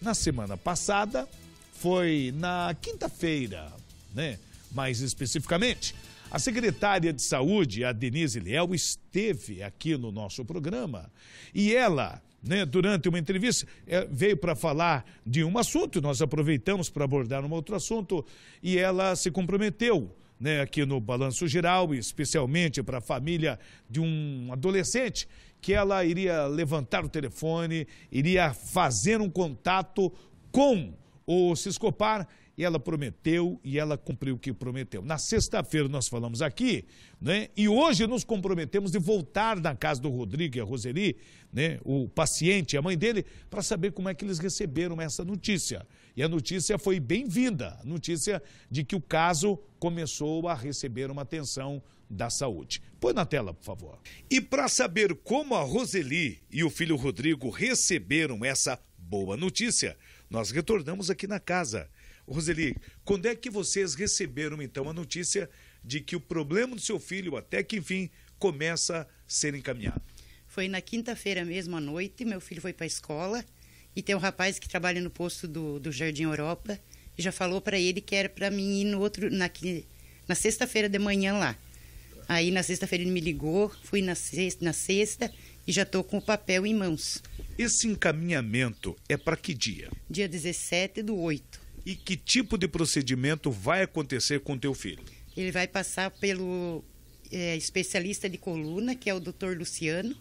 Na semana passada, foi na quinta-feira, né? Mais especificamente, a secretária de Saúde, a Denise Liel, esteve aqui no nosso programa e ela, né, durante uma entrevista, é, veio para falar de um assunto, nós aproveitamos para abordar um outro assunto e ela se comprometeu né, aqui no Balanço Geral, especialmente para a família de um adolescente, que ela iria levantar o telefone, iria fazer um contato com se escopar. e ela prometeu e ela cumpriu o que prometeu. Na sexta-feira nós falamos aqui, né? E hoje nos comprometemos de voltar na casa do Rodrigo e a Roseli, né? O paciente, a mãe dele, para saber como é que eles receberam essa notícia. E a notícia foi bem-vinda, a notícia de que o caso começou a receber uma atenção da saúde. Põe na tela, por favor. E para saber como a Roseli e o filho Rodrigo receberam essa boa notícia, nós retornamos aqui na casa. Roseli, quando é que vocês receberam então a notícia de que o problema do seu filho, até que enfim, começa a ser encaminhado? Foi na quinta-feira mesmo à noite, meu filho foi para a escola e tem um rapaz que trabalha no posto do, do Jardim Europa e já falou para ele que era para mim ir no outro na, na sexta-feira de manhã lá. Aí na sexta-feira ele me ligou, fui na sexta, na sexta e já estou com o papel em mãos. Esse encaminhamento é para que dia? Dia 17 do 8. E que tipo de procedimento vai acontecer com teu filho? Ele vai passar pelo é, especialista de coluna, que é o doutor Luciano,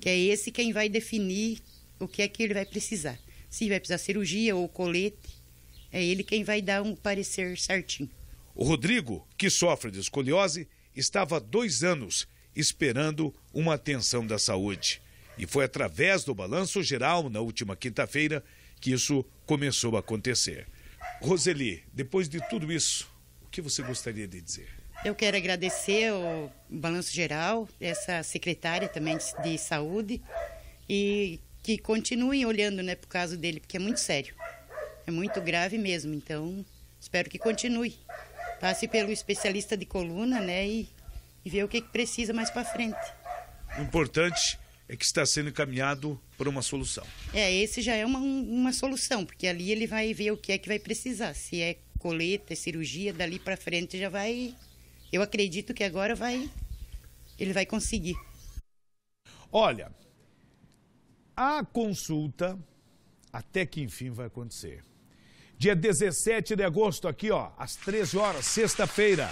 que é esse quem vai definir o que é que ele vai precisar. Se vai precisar cirurgia ou colete, é ele quem vai dar um parecer certinho. O Rodrigo, que sofre de escoliose, estava há dois anos esperando uma atenção da saúde. E foi através do balanço geral, na última quinta-feira, que isso começou a acontecer. Roseli, depois de tudo isso, o que você gostaria de dizer? Eu quero agradecer o Balanço Geral, essa secretária também de saúde, e que continuem olhando né, para o caso dele, porque é muito sério. É muito grave mesmo, então espero que continue. Passe pelo especialista de coluna né, e e ver o que, é que precisa mais para frente. O importante é que está sendo encaminhado para uma solução. É, esse já é uma, uma solução, porque ali ele vai ver o que é que vai precisar. Se é coleta, é cirurgia, dali para frente já vai. Eu acredito que agora vai. Ele vai conseguir. Olha, a consulta até que enfim vai acontecer. Dia 17 de agosto, aqui, ó, às 13 horas, sexta-feira.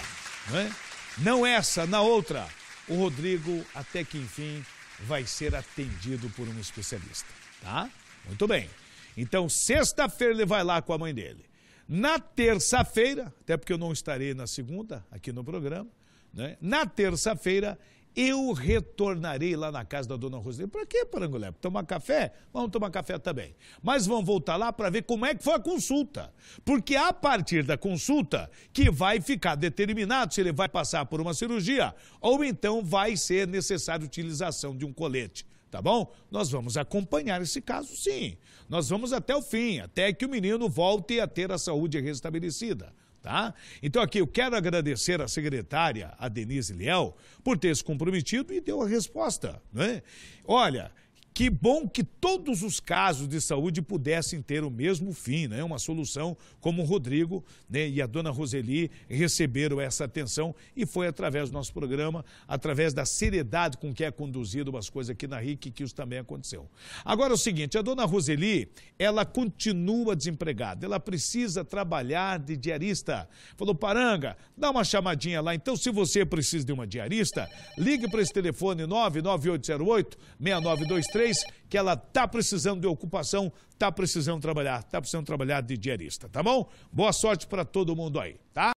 Não é? Não essa, na outra. O Rodrigo, até que enfim, vai ser atendido por um especialista, tá? Muito bem. Então, sexta-feira ele vai lá com a mãe dele. Na terça-feira, até porque eu não estarei na segunda aqui no programa, né? na terça-feira eu retornarei lá na casa da dona Roseli. Para quê, Parangolé? Tomar café? Vamos tomar café também. Mas vamos voltar lá para ver como é que foi a consulta. Porque é a partir da consulta que vai ficar determinado se ele vai passar por uma cirurgia ou então vai ser necessária a utilização de um colete. Tá bom? Nós vamos acompanhar esse caso, sim. Nós vamos até o fim, até que o menino volte a ter a saúde restabelecida tá? Então aqui eu quero agradecer à secretária, a Denise Liel, por ter se comprometido e deu a resposta, né? Olha, que bom que todos os casos de saúde pudessem ter o mesmo fim, né? uma solução como o Rodrigo né? e a dona Roseli receberam essa atenção e foi através do nosso programa, através da seriedade com que é conduzido umas coisas aqui na RIC que isso também aconteceu. Agora é o seguinte, a dona Roseli, ela continua desempregada, ela precisa trabalhar de diarista. Falou, Paranga, dá uma chamadinha lá, então se você precisa de uma diarista, ligue para esse telefone 99808 6923 que ela tá precisando de ocupação, tá precisando trabalhar, tá precisando trabalhar de diarista, tá bom? Boa sorte para todo mundo aí, tá?